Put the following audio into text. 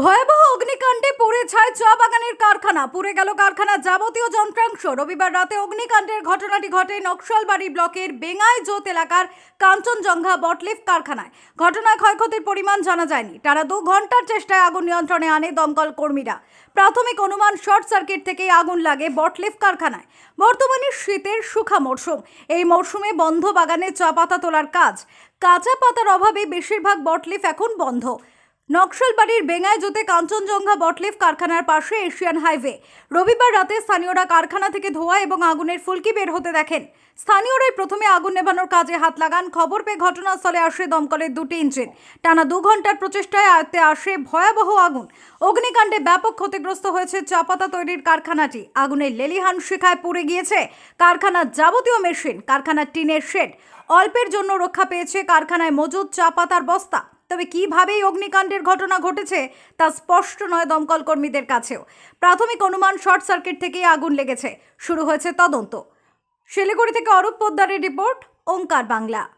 ভয়াবহ অগ্নিকাণ্ডে পুড়ে ছায় চা বাগানের কারখানা পুড়ে গেল কারখানা যাবতীয় যন্ত্রাংশ রবিবার রাতে অগ্নিকাণ্ডের ঘটনাটি ঘটে নকশালবাড়ি ব্লকের বেঙ্গাই জোত এলাকার কাঞ্চনজঙ্ঘা বটলিফ কারখানায় ঘটনায় ক্ষয়ক্ষতির পরিমাণ জানা যায়নি তারা দু ঘন্টার চেষ্টায় আগুন নিয়ন্ত্রণে আনে দমকল কর্মীরা প্রাথমিক অনুমান শর্ট সার্কিট থেকেই আগুন লাগে বটলিফ কারখানায় বর্তমানে শীতের সুখা মরশুম এই মরশুমে বন্ধ বাগানে চা পাতা তোলার কাজ কাঁচা পাতার অভাবে বেশিরভাগ বটলিফ এখন বন্ধ নকশালবাড়ির জোতে কাঞ্চনজঙ্ঘা বটলিফ কারখানার পাশে এশিয়ান হাইওয়ে রবিবার রাতে স্থানীয়রা কারখানা থেকে ধোয়া এবং আগুনের ফুলকি বের হতে দেখেন স্থানীয়রাই প্রথমে আগুন নেভানোর কাজে হাত লাগান খবর পেয়ে ঘটনাস্থলে আসে দমকলের দুটি ইঞ্জিন টানা দু ঘন্টার প্রচেষ্টায় আয়ত্তে আসে ভয়াবহ আগুন অগ্নিকাণ্ডে ব্যাপক ক্ষতিগ্রস্ত হয়েছে চাপাতা তৈরির কারখানাটি আগুনের লেলিহান শিখায় পুড়ে গিয়েছে কারখানার যাবতীয় মেশিন কারখানার টিনের শেড অল্পের জন্য রক্ষা পেয়েছে কারখানায় মজুদ চাপাতার বস্তা তবে কিভাবে এই অগ্নিকাণ্ডের ঘটনা ঘটেছে তা স্পষ্ট নয় দমকল কর্মীদের কাছেও প্রাথমিক অনুমান শর্ট সার্কিট থেকেই আগুন লেগেছে শুরু হয়েছে তদন্ত শিলিগুড়ি থেকে অরূপ পোদ্দারের রিপোর্ট ওঙ্কার বাংলা